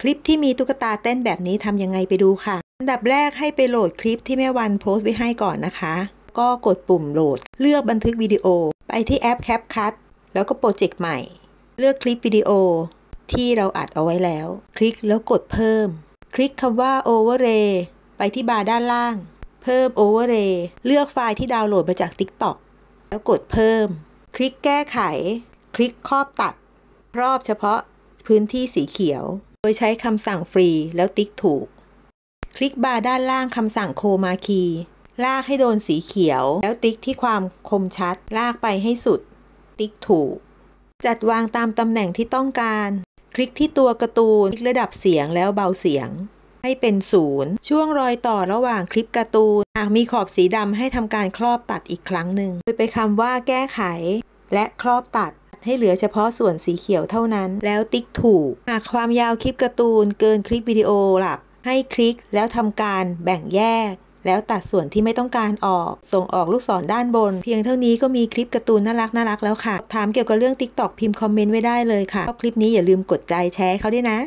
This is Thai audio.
คลิปที่มีตุ๊กตาเต้นแบบนี้ทำยังไงไปดูค่ะ อันดับแรกให้ไปโหลดคลิปที่แม่วันโพสต์ไว้ให้ก่อนนะคะ ก็กดปุ่มโหลด เลือกบันทึกวิดีโอ ไปที่แอป CapCut แล้วก็โปรเจกต์ใหม่ เลือกคลิปวิดีโอที่เราอัดเอาไว้แล้ว คลิกแล้วกดเพิ่ม คลิกคำว่า Overlay ไปที่บาร์ด้านล่าง เพิ่ม Overlay เลือกไฟล์ที่ดาวน์โหลดมาจาก TikTok แล้วกดเพิ่ม คลิกแก้ไข คลิกครอบตัด รอบเฉพาะพื้นที่สีเขียวโดยใช้คำสั่งฟรี แล้วติ๊กถูก คลิกบาร์ด้านล่างคำสั่งโคมาคีลากให้โดนสีเขียวแล้วติ๊กที่ความคมชัด ลากไปให้สุด ติ๊กถูก จัดวางตามตำแหน่งที่ต้องการ คลิกที่ตัวการ์ตูนคลิกระดับเสียงแล้วเบาเสียง ให้เป็นศูนย์ ช่วงรอยต่อระหว่างคลิปการ์ตูนหากมีขอบสีดำให้ทำการครอบตัดอีกครั้งหนึ่งโดยไปคำว่าแก้ไข และครอบตัดให้เหลือเฉพาะส่วนสีเขียวเท่านั้น แล้วติ๊กถูก หากความยาวคลิปการ์ตูนเกินคลิปวิดีโอหลัก ให้คลิกแล้วทำการแบ่งแยก แล้วตัดส่วนที่ไม่ต้องการออกส่งออกลูกศรด้านบน เพียงเท่านี้ก็มีคลิปการ์ตูนน่ารักน่ารักแล้วค่ะ ถามเกี่ยวกับเรื่อง TikTok พิมพ์คอมเมนต์ไว้ได้เลยค่ะชอบคลิปนี้อย่าลืมกดใจแชร์เขาด้วยนะ